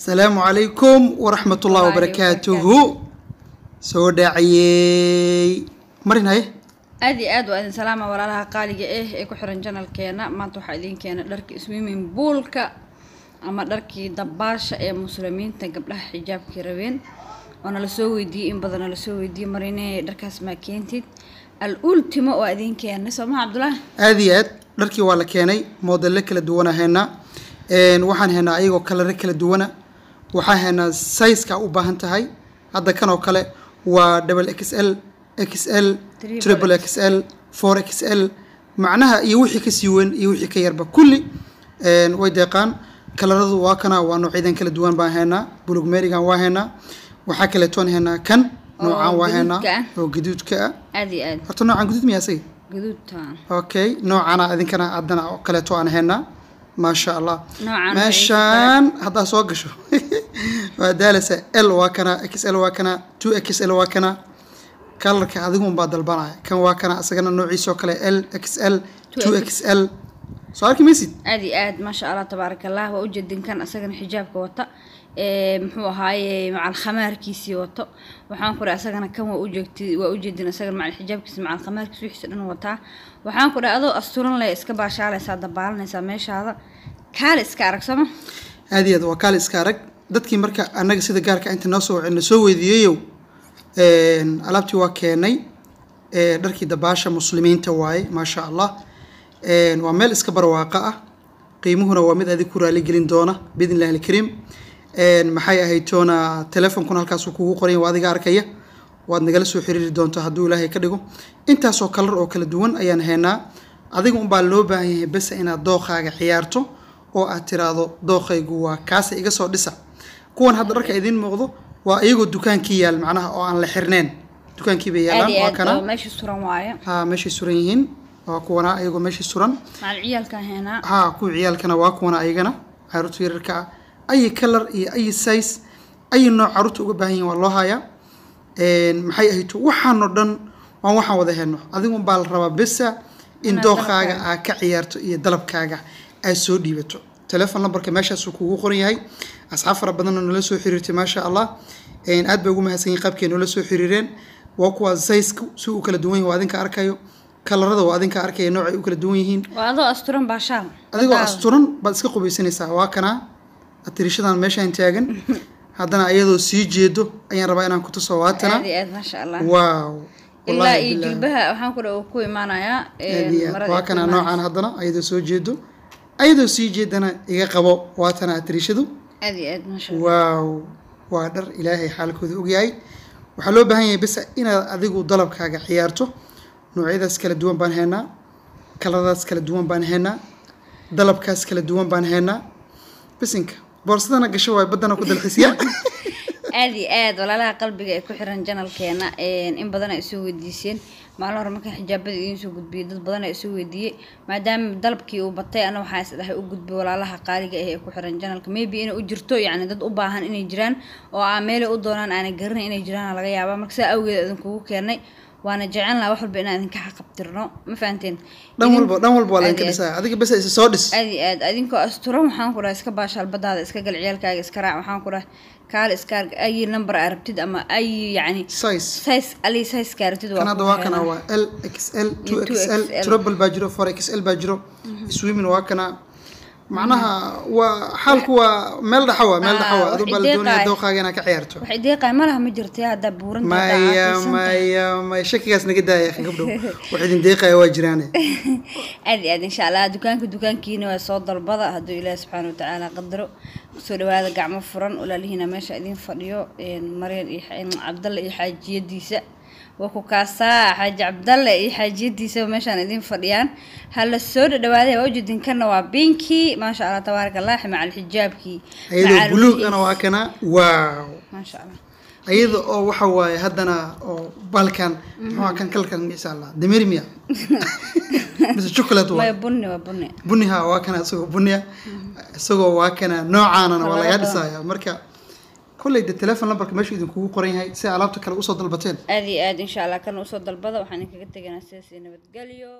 asalaamu calaykum waraxmat ullahi wabarakaatuhu soo dhaaciyey marin eh? aad iyo aad waa idin salaama walaalaha qaaliga ah ee ku xiran janalkeena maanta waxaa idiin keena dharkii swimming buolka ama dharkii dabaasha ee muslimiinta gabdhaha xijaabkii rabeen waana lasoo weydiiyey in badanna lasoo weydiiyey marine dharkaas maa keentid al ultimo waa idiin keena soomaa cabdulaahi aada iyo aad dharkii waa la keenay moodelle kala duwan ahaynaa waxaan heenaa ayagoo kalare kala duwana waxaa haynaa saiska u baahan tahay hadda kan oo kale waa double x l x l triple x l for x l macnaha iyo wixii kasii weyn iyo wixii ka yarba kulli way deeqaan kalaradu waa kana waa noocyadan kala duwan baan haynaa bulug merigan waa haynaa waxaa kaleetoon haynaa kan noocaan waa haynaa ah. oo gaduudka ah horta noocaan guduud miyaa okay noocana idinkana adana kaleeto aan haynaa maasha allah meeshaan haddaa soo gasho waadaalasa l waa kana x l waa kana two x l waa kana kalarka adigun baa dalbanaya kan waa kana asagana noociisoo kale l x l xl soo arki maysid aad iyo aad maasha allah tabaarak allah waa kan asagana xijaabka wata muxuu ahaaye macalkhamaarkiisii wato waxaan ku dhahay asagana kan waa ujeegti waa ujeedin asagana macalxijaabkiisa macalkhamaarkiisa wixiisa dhan wataa waxaan ku adoo asturan leh iska baashaalaysaa dabaalanaysaa meeshaada kaale iska arag sooma aad iyo aad waa kaal iska arag dadkii marka annaga sida gaarka ah inta noo soo wacina soo weydiiyeyow alaabtii waa keenay dharkii dabaasha muslimiinta waaye maasha allah waa meel iska barwaaqa ah qiimuhuna waa mid adig ku raaligelin doona biidn illahi alkariim maxay ahayd toona telefonkuna halkaasuu kugu qoray waa adiga arkaya waad nagala soo xiriiri doontaa hadduu ilaahay ka dhigo intaasoo kalar oo kala duwan ayaan haynaa adiga unbaa loo baahan yahay besa inaad dooqaaga ciyaarto oo aad tiraahdo dooqaygu waa kaase iga soo dhisa kuwan hadda dharka idiin muuqdo waa iyagoo dukaankii yaal macnaha oo aan la xirneen dukaankii bay yaalaan waa kana ha meeshay suran yihiin waa kuwana iyagoo meeshay suran ha kuwa ciyaalkana waa kuwana ayagana caruurta yararka ah ay kalar iyo ay size ay nooc caruurta uga baahan yihin waa loo hayaa maxay ahayto waxaan dhan waan waxaan wada heno adigun baa la rabaa besa in dooqaaga aa ka ciyaarto iyo dalabkaaga aad soo dhiibato telefon numberka meeshaasu kuugu qoran yahay asxaab fara badanoo nala soo xiriirtay maasha allah aad bay ugu mahadsanyiin qaabkay noola soo xiriireen waa kuwa zaysku si uu kala duwan yahay waa adinka arkayo kalarada waa adinka arkaya noocay u kala duwan yihiin adigoo asturan baashaal adigoo asturan baad iska qubaysanaysaa waa kanaa atirishadan meeshaan taagan haddana ayadoo sii jeedo ayaan rabaa inaan ku tuso waatana waaw ilaa iyo jilbaha waxaan ku dha uu ku imaanayaa waa kanaa noocaan haddana ayadoo soo jeedo ayadoo sii jeedana iga qabo waatana atriishadu waaw waa dhar ilaahay xaalkooda ogyahay waxaa loo baahan yahay besa inaad adigu dalabkaaga ciyaarto noocyadaas kala duwan baan haynaa kaladaas kala duwan baan haynaa dalabkaas kala duwan baan haynaa bisinka boorsadana gasho waay baddana ku dalxisya aad iyo aad walaalaha qalbiga ee ku xiran janalkeena in badanaa isu weydiiseen maalin hore markaan xijaabada idiin soo gudbiyey dad badan ayaa isoo weydiiyey maadaama dalabkii uu batay ana waxaa isdhahay u gudbay walaalaha qaaliga ah ee ku xiran janalka maybe inay u jirto yacni dad u baahan inay jiraan oo aa meelay u doonaan aanay garanay inay jiraana laga yaabaa marka saa awgeed idinkugu keenay waana jecel lahaa wax walba inaan idinka xaqabtirno ma fahanteen dhan walba dhan walba waa laydinka dhisaa adiga bes isa soo dhis aad iyo aad adinkoo asturan waxaan ku dhaha iska baashaal badaada iska gal ciyaalkaaga iska raac waxaan ku dhaha kaal iskaar ay number aa rabtid ama ay yacni size ali sizekaa rabtid kanada waa kana waa l x l two x l trouble baa jiro four x l baa jiro mhm. swimin waa kanaa macnaha waa xaalku waa meel dhaxawa meel dhaxawa adu baladoonaya dooqaaga inaad ka ciyaarto malaha ma jirto hadda buuran maya maya maya shakigaas naga daaya akhi gabdhow wax idin deeqaya waa jiraane aad aad insha allah dukaanka dukaankiina waa soo dalbada hadduu ilaah subxaana watacaala qadaro kusoo dhawaada gacmo furan olaalihiina meesha idin fadhiyo maryan iyo cabdalla iyo xaajiyadiisa waa ku xaaji cabdalle iyo xaajiyadiisaba meeshaan idin fadhiyaan hala soo dhadhawaaday waa ujeedinkanna waa binki maasha allah tabaarak allahi macal xijaabkii ayadoo buluugana waa kana waaw maasha allah ayada oo waxa waaye haddana oo balkan muxuu mhm. kan kalkan insha allah miya mise chocolate waa bunni waa bunni bunniha waa kana isagoo bunniya mhm. isagoo waa kana noocaanana waa laga dhisaya marka kolley de telefon lambarka meesha idinkugu qoran yahay si alaabta kale usoo dalbateen aad iyo aad insha allah kana usoo dalbada waxaan inkaga teganaa sidaas iyo nabadgelyo